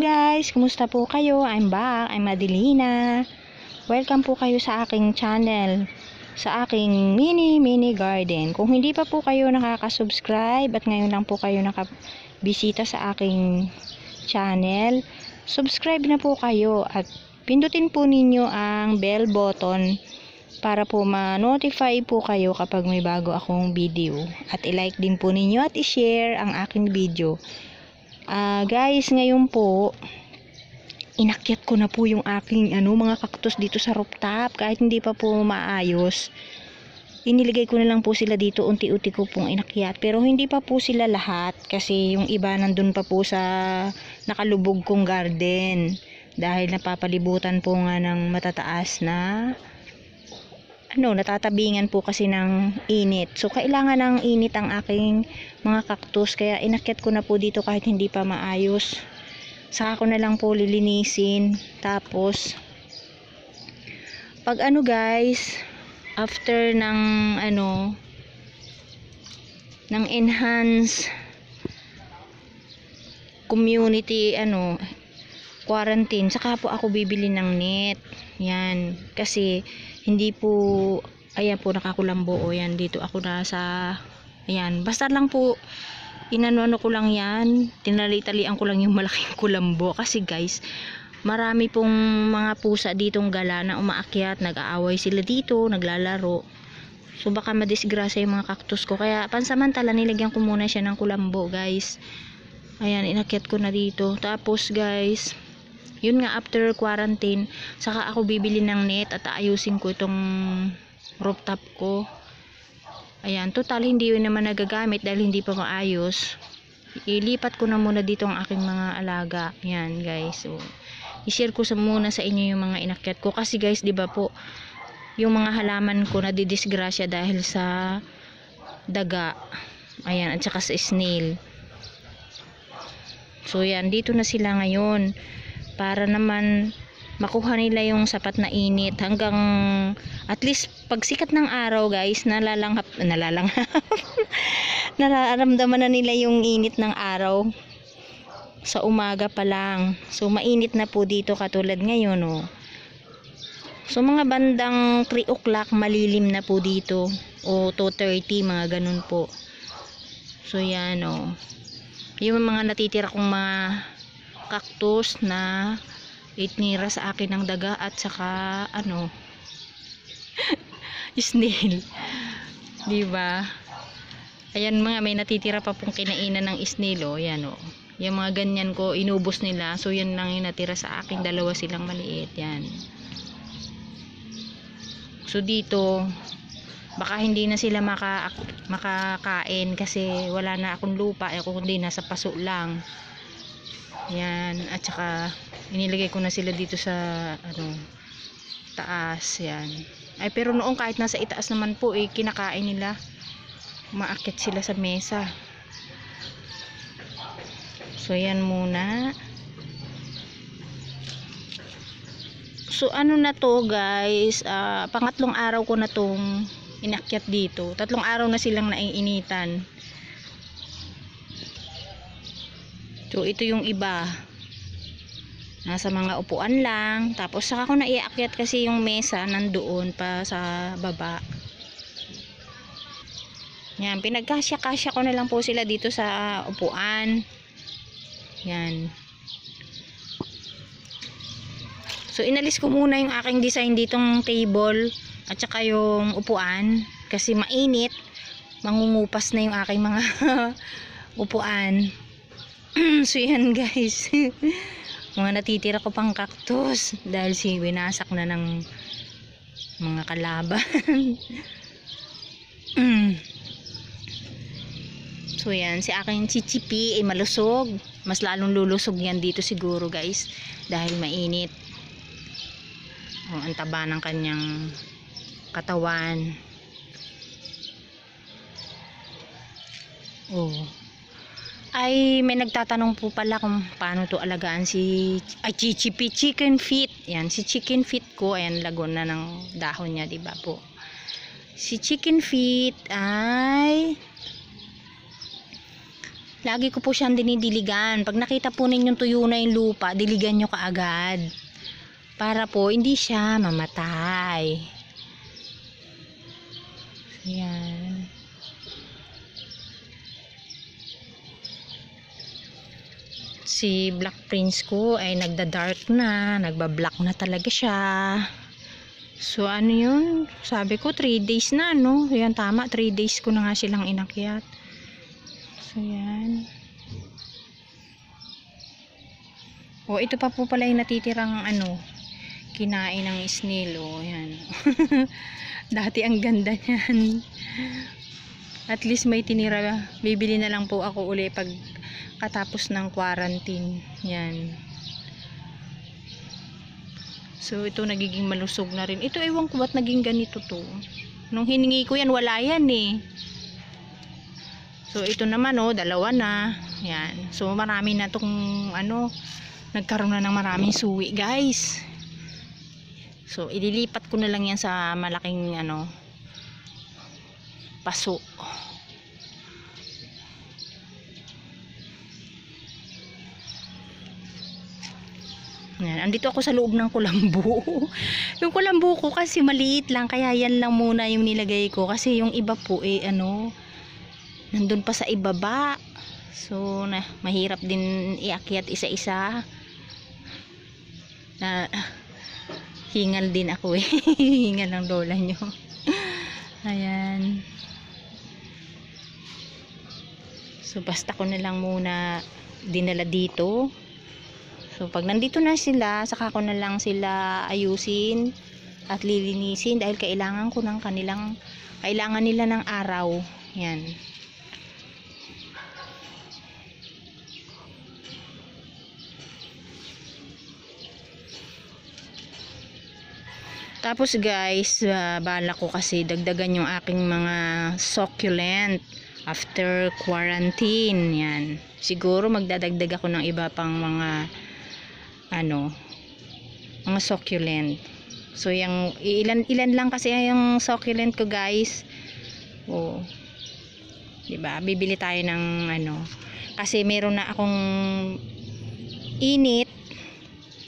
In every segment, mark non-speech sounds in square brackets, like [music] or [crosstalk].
guys! Kumusta po kayo? I'm back. I'm Adelina. Welcome po kayo sa aking channel. Sa aking mini mini garden. Kung hindi pa po kayo nakaka-subscribe at ngayon lang po kayo nakabisita sa aking channel, subscribe na po kayo at pindutin po ninyo ang bell button para po ma-notify po kayo kapag may bago akong video. At i-like din po ninyo at i-share ang aking video. Uh, guys, ngayon po, inakyat ko na po yung aking ano, mga cactus dito sa rooftop. Kahit hindi pa po maayos, iniligay ko na lang po sila dito. Unti-unti ko pong inakyat. Pero hindi pa po sila lahat kasi yung iba nandun pa po sa nakalubog kong garden. Dahil napapalibutan po nga ng matataas na ano, natatabingan po kasi ng init. So, kailangan ng init ang aking mga cactus. Kaya, inakyat ko na po dito kahit hindi pa maayos. Saka ko na lang po lilinisin. Tapos, pag ano guys, after ng ano, ng enhance community, ano, quarantine, saka po ako bibili ng net. Yan. Kasi, hindi po, ayan po, nakakulambo. O, yan, dito ako nasa, ayan. Basta lang po, inanwano ko lang yan. Tinalitalian ko lang yung [laughs] malaking kulambo. Kasi, guys, marami pong mga pusa ditong gala na umaakyat. Nag-aaway sila dito, naglalaro. So, baka madisgrasya yung mga cactus ko. Kaya, pansamantala, nilagyan ko muna siya ng kulambo, guys. Ayan, inakyat ko na dito. Tapos, guys, yun nga after quarantine saka ako bibili ng net at aayusin ko itong rooftop ko ayan total hindi yun naman nagagamit dahil hindi pa maayos ilipat ko na muna dito ang aking mga alaga yan guys so i-share ko sa muna sa inyo yung mga inakyat ko kasi guys di ba po yung mga halaman ko na didisgrasya dahil sa daga ayan at saka sa snail so yan dito na sila ngayon para naman makuha nila yung sapat na init hanggang at least pag sikat ng araw guys nalalanghap nalalanghap [laughs] nararamdaman na nila yung init ng araw sa umaga pa lang so mainit na po dito katulad ngayon oh. so mga bandang 3 o'clock malilim na po dito o 2.30 mga ganun po so yan oh. yung mga natitira kong mga cactus na itnira sa akin ng daga at saka ano snail di ba ayan mga may natitira pa pong kinainan ng snail oh yan oh yung mga ganyan ko inubos nila so yan lang yung natira sa akin dalawa silang maliit yan so dito baka hindi na sila maka, makakain kasi wala na akong lupa eh kundi nasa paso lang yan, at saka inilagay ko na sila dito sa ano taas, yan. Ay pero noong kahit nasa itaas naman po eh kinakain nila. Umaakit sila sa mesa. So yan muna. So ano na to guys, uh, pangatlong araw ko na tong inakyat dito. Tatlong araw na silang naiinitan. So ito yung iba. Nasa mga upuan lang. Tapos saka ko naiakyat kasi yung mesa nandoon pa sa baba. Yan, pinagkasya-kasya ko na lang po sila dito sa upuan. Yan. So inalis ko muna yung aking design ditong table at saka yung upuan kasi mainit. Mangungupas na yung aking mga [laughs] upuan. [clears throat] so yan guys [laughs] mga natitira ko pang cactus dahil si winasak na ng mga kalaban [laughs] mm. so yan si aking chichipi ay eh, malusog mas lalong lulusog yan dito siguro guys dahil mainit o, oh, ang taba ng kanyang katawan oh ay may nagtatanong po pala kung paano to alagaan si ay chichipi chicken feet yan si chicken feet ko ayan lagon na ng dahon niya di ba po si chicken feet ay lagi ko po siyang dinidiligan pag nakita po ninyong tuyo na yung lupa diligan nyo kaagad para po hindi siya mamatay yan si Black Prince ko ay nagda-dark na, nagba-black na talaga siya. So ano yun, sabi ko 3 days na no, yan tama 3 days ko na nga silang inakyat. So yan. Oh, ito pa po pala yung natitirang ano, kinain ng snail o yan. [laughs] Dati ang ganda niyan. At least may tinira, bibili na lang po ako uli pag pagkatapos ng quarantine. Yan. So, ito nagiging malusog na rin. Ito, ewan ko ba't naging ganito to. Nung hiningi ko yan, wala yan eh. So, ito naman oh, dalawa na. Yan. So, marami na tong ano, nagkaroon na ng maraming suwi, guys. So, ililipat ko na lang yan sa malaking ano, paso. Yan. Andito ako sa loob ng kulambo. [laughs] yung kulambo ko kasi maliit lang. Kaya yan lang muna yung nilagay ko. Kasi yung iba po eh ano. Nandun pa sa ibaba. So na, mahirap din iakyat isa-isa. Na hingal din ako eh. [laughs] hingal ng lola nyo. [laughs] Ayan. So basta ko na lang muna dinala dito. So, pag nandito na sila, saka ko na lang sila ayusin at lilinisin dahil kailangan ko ng kanilang, kailangan nila ng araw. Yan. Tapos guys, uh, bala ko kasi dagdagan yung aking mga succulent after quarantine. Yan. Siguro magdadagdag ako ng iba pang mga ano mga succulent so yung ilan ilan lang kasi yung succulent ko guys oh di ba bibili tayo ng ano kasi meron na akong init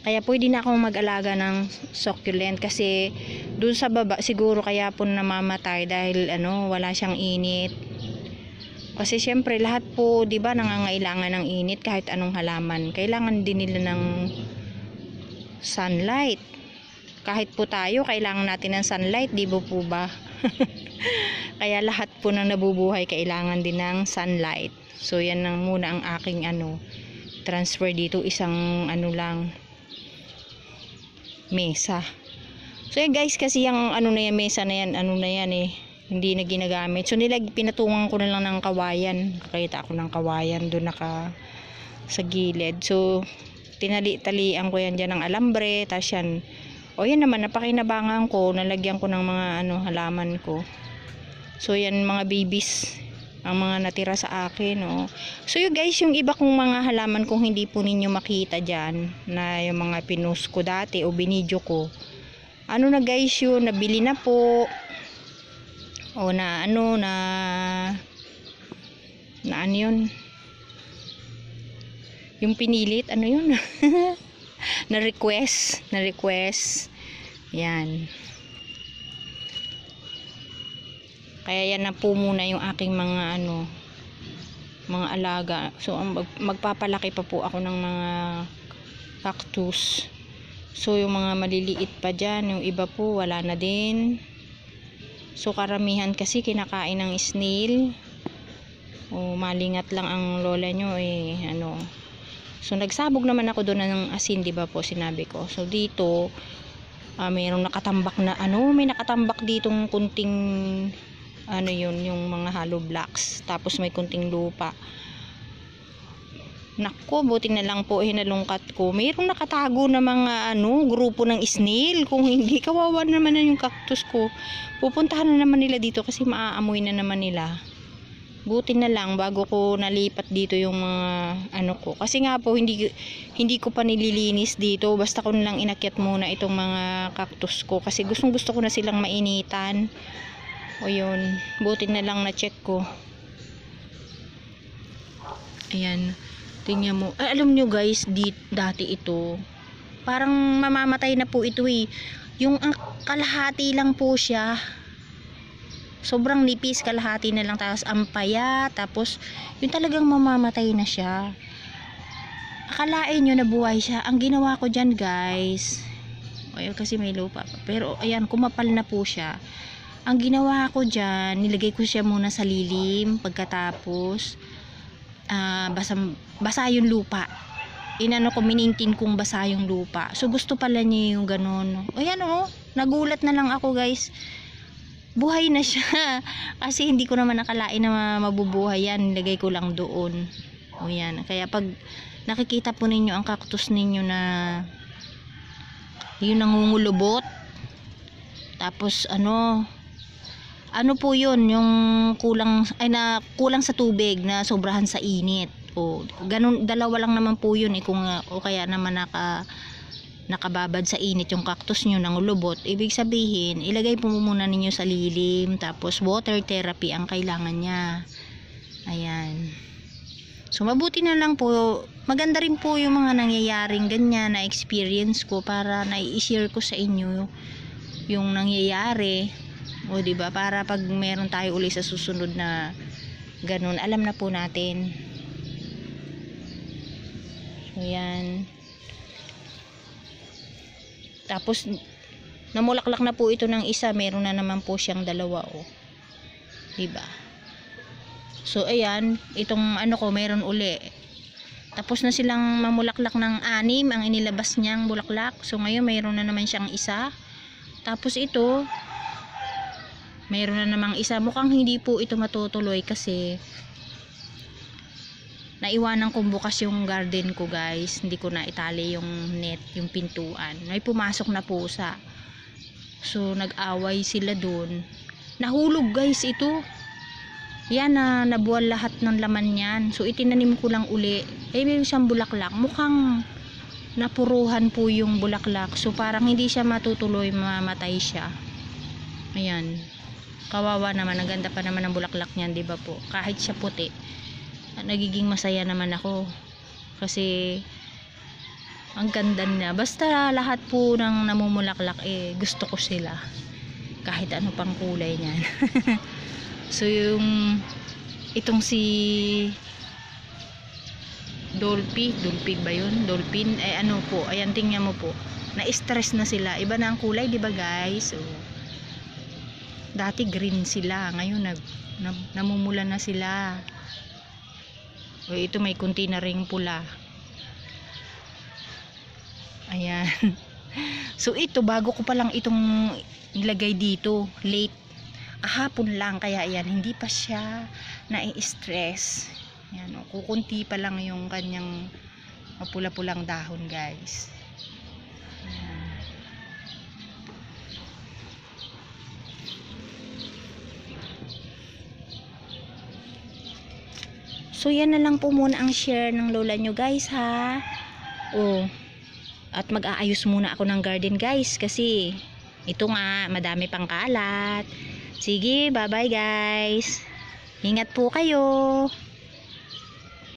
kaya pwede na akong mag-alaga ng succulent kasi dun sa baba siguro kaya po namamatay dahil ano wala siyang init kasi syempre lahat po 'di ba nangangailangan ng init kahit anong halaman. Kailangan din nila ng sunlight. Kahit po tayo kailangan natin ng sunlight, 'di ba po ba? [laughs] Kaya lahat po ng nabubuhay kailangan din ng sunlight. So yan ang muna ang aking ano transfer dito isang ano lang mesa. So yan guys kasi yung ano na yan mesa na yan ano na yan eh hindi na ginagamit. So nilag pinatungan ko na lang ng kawayan. Nakita ako ng kawayan doon naka sa gilid. So tinali-talian ko yan diyan ng alambre, tapos yan. O yan naman napakinabangan ko, nalagyan ko ng mga ano halaman ko. So yan mga babies ang mga natira sa akin, no. So you guys, yung iba kong mga halaman kung hindi po ninyo makita diyan na yung mga pinus ko dati o binidyo ko. Ano na guys yun, nabili na po o na ano na na ano yun yung pinilit ano yun [laughs] na request na request yan kaya yan na po muna yung aking mga ano mga alaga so mag, magpapalaki pa po ako ng mga cactus so yung mga maliliit pa dyan yung iba po wala na din So karamihan kasi kinakain ng snail. O malingat lang ang lola nyo eh ano. So nagsabog naman ako doon ng asin, 'di ba po sinabi ko. So dito uh, mayroong nakatambak na ano, may nakatambak ditong kunting ano yun, yung mga hollow blocks. Tapos may kunting lupa. Nako, buti na lang po eh, hinalungkat ko. Mayroong nakatago na mga ano, grupo ng snail. Kung hindi, kawawa naman na yung cactus ko. Pupuntahan na naman nila dito kasi maaamoy na naman nila. Buti na lang bago ko nalipat dito yung mga ano ko. Kasi nga po hindi hindi ko pa nililinis dito. Basta ko na lang inakyat muna itong mga cactus ko kasi gustong gusto ko na silang mainitan. O yun, buti na lang na check ko. Ayan. Tingnan mo. Ay, alam nyo guys, dit, dati ito, parang mamamatay na po ito eh. Yung ang kalahati lang po siya. Sobrang nipis, kalahati na lang. Tapos ampaya, tapos yung talagang mamamatay na siya. Akalain nyo na buhay siya. Ang ginawa ko dyan guys, ayun kasi may lupa Pero ayan, kumapal na po siya. Ang ginawa ko dyan, nilagay ko siya muna sa lilim. Pagkatapos, uh, ah, basa basa yung lupa inano ko minintin kung basa yung lupa so gusto pala niya yung ganun ayan o oh, nagulat na lang ako guys buhay na siya [laughs] kasi hindi ko naman nakalain na mabubuhay yan nilagay ko lang doon o yan kaya pag nakikita po ninyo ang cactus ninyo na yun nangungulubot tapos ano ano po yun yung kulang ay na kulang sa tubig na sobrahan sa init o, ganun, dalawa lang naman po yun eh, kung, uh, o kaya naman naka, nakababad sa init yung cactus nyo ng ulubot, ibig sabihin, ilagay po muna ninyo sa lilim, tapos water therapy ang kailangan niya. Ayan. So, mabuti na lang po, maganda rin po yung mga nangyayaring ganyan na experience ko para nai-share ko sa inyo yung nangyayari. O, ba diba? Para pag meron tayo uli sa susunod na ganun, alam na po natin. Ayan. Tapos, namulaklak na po ito ng isa. Meron na naman po siyang dalawa, oh. Diba? So, ayan. Itong ano ko, meron uli. Tapos na silang mamulaklak ng anim ang inilabas niyang bulaklak. So, ngayon, meron na naman siyang isa. Tapos ito, meron na namang isa. Mukhang hindi po ito matutuloy kasi naiwanan kong bukas yung garden ko guys hindi ko na itali yung net yung pintuan may pumasok na pusa so nag-away sila dun nahulog guys ito yan na nabuwal lahat ng laman niyan so itinanim ko lang uli eh may siyang bulaklak mukhang napuruhan po yung bulaklak so parang hindi siya matutuloy mamatay siya ayan kawawa naman ang ganda pa naman ang bulaklak niyan ba diba po kahit siya puti nagiging masaya naman ako kasi ang ganda niya basta lahat po ng namumulaklak eh gusto ko sila kahit ano pang kulay niyan [laughs] so yung itong si Dolphy, Dolphy ba yun? Dolphin, eh ano po, ayan tingnan mo po na-stress na sila, iba na ang kulay di ba guys so, dati green sila ngayon nag, na, namumula na sila o ito may na ring pula. Ayan. [laughs] So ito, bago ko pa lang itong nilagay dito. Late. Kahapon lang. Kaya ayan, hindi pa siya nai-stress. Ayan, o, oh, kukunti pa lang yung kanyang pula-pulang dahon guys. So, yan na lang po muna ang share ng lola nyo guys ha. Oh. At mag-aayos muna ako ng garden guys kasi ito nga, madami pang kalat. Sige, bye-bye guys. Ingat po kayo.